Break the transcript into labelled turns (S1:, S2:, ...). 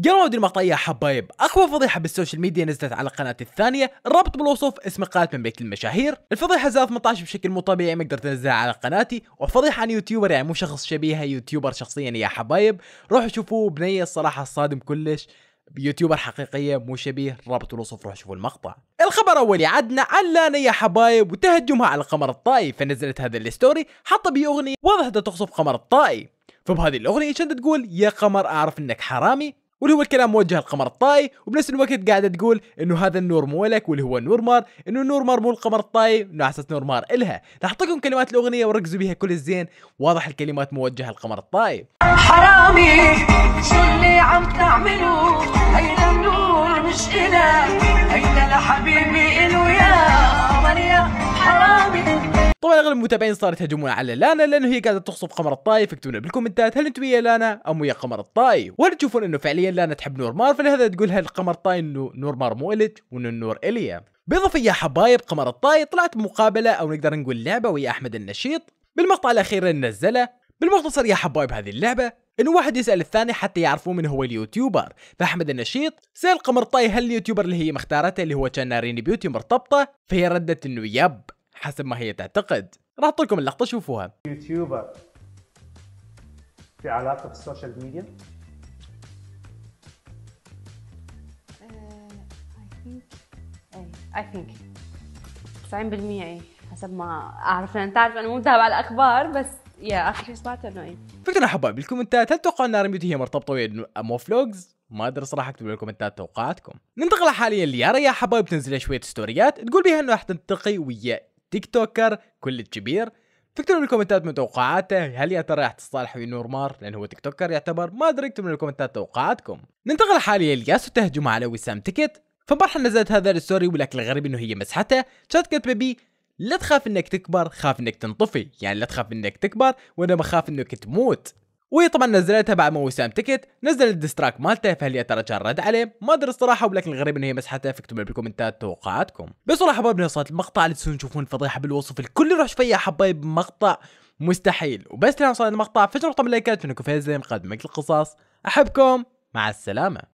S1: جواد يا حبايب أقوى فضيحة بالسوشيال ميديا نزلت على قناتي الثانية الرابط بالوصف اسم قناة من بيت المشاهير الفضيحة زاد 18 بشكل مو طبيعي ما قدرت انزلها على قناتي وفضيحة عن يوتيوبر يعني مو شخص شبيهة يوتيوبر شخصيا يا حبايب روحوا شوفوا بنية الصراحة الصادم كلش بيوتيوبر حقيقيه مو شبيه رابط الوصف روحوا شوفوا المقطع الخبر اولي عدنا علانة يا حبايب وتهجمها على قمر الطائي فنزلت هذا الستوري حاطه بيه اغنيه واضح تقصف قمر الطائي فبهذه الاغنيه شنت تقول يا قمر اعرف انك حرامي واللي هو الكلام موجه للقمر الطاي وبنفس الوقت قاعده تقول انه هذا النور مو لك واللي هو نور مار انه النور مار مو القمر الطاي انه على اساس نور مار الها لكم كلمات الاغنيه وركزوا بها كل الزين واضح الكلمات موجهه للقمر الطاي حرامي شو اللي عم تعملوا هيدا النور مش إلك هيدا لحبيبي طبعا اغلب المتابعين صاروا يتهجمون على لانا لانه هي قاعده تخصب قمر الطايف لنا بالكومنتات هل انت ويا لانا ام ويا قمر الطائي وهل تشوفون انه فعليا لانا تحب نور مار فلهذا تقولها القمر الطائي انه نور مار مو الج وانه النور اليا بالإضافة يا حبايب قمر الطائي طلعت بمقابلة أو نقدر نقول لعبة ويا أحمد النشيط بالمقطع الأخير اللي نزله بالمختصر يا حبايب هذه اللعبة إنه واحد يسأل الثاني حتى يعرفوا من هو اليوتيوبر فأحمد النشيط سأل قمر الطائي هل اليوتيوبر اللي هي مختارته اللي هو كان ناريني بيوتي مرتبطة فهي ردت إنه يب حسب ما هي تعتقد راح احط لكم اللقطه شوفوها يوتيوبر في علاقه في السوشيال ميديا اي ثينك 90% اي حسب ما اعرف لان تعرف انا مو متابع الاخبار بس يا اخر شيء سمعت انه اي فكرة حبايب بالكومنتات هل تتوقعون ان ريميدي هي مرتبطه ويا فلوجز؟ ما ادري صراحه اكتبوا بالكومنتات توقعاتكم. ننتقل حاليا ليارا يا حبايب تنزل شويه ستوريات تقول بها انه راح تنتقي ويا تيك توكر كل كبير فكتبوا بالكومنتات من توقعاته هل يا ترى راح تصالحوا نور مار لان هو تيك توكر يعتبر ما ادري من بالكومنتات توقعاتكم ننتقل حاليا لياس وتهجمه على وسام تيكت فمرحلة نزلت هذا الستوري ولكن الغريب انه هي مسحته شات كات بي لا تخاف انك تكبر خاف انك تنطفي يعني لا تخاف انك تكبر وانا بخاف انك تموت وهي طبعا نزلتها بعد ما وسام تكت نزل الدستراك مالته فهل يا ترى كان رد عليه ما ادري الصراحه ولكن الغريب انه هي مسحتها فاكتبوا بالكومنتات توقعاتكم بصراحه حبايبنا وصلت المقطع اللي تسون تشوفون فضيحه بالوصف الكل يروح فيا حبايب مقطع مستحيل وبس لان وصلنا المقطع فجر طب لايكات فينكم فيزي مقدمك القصص احبكم مع السلامه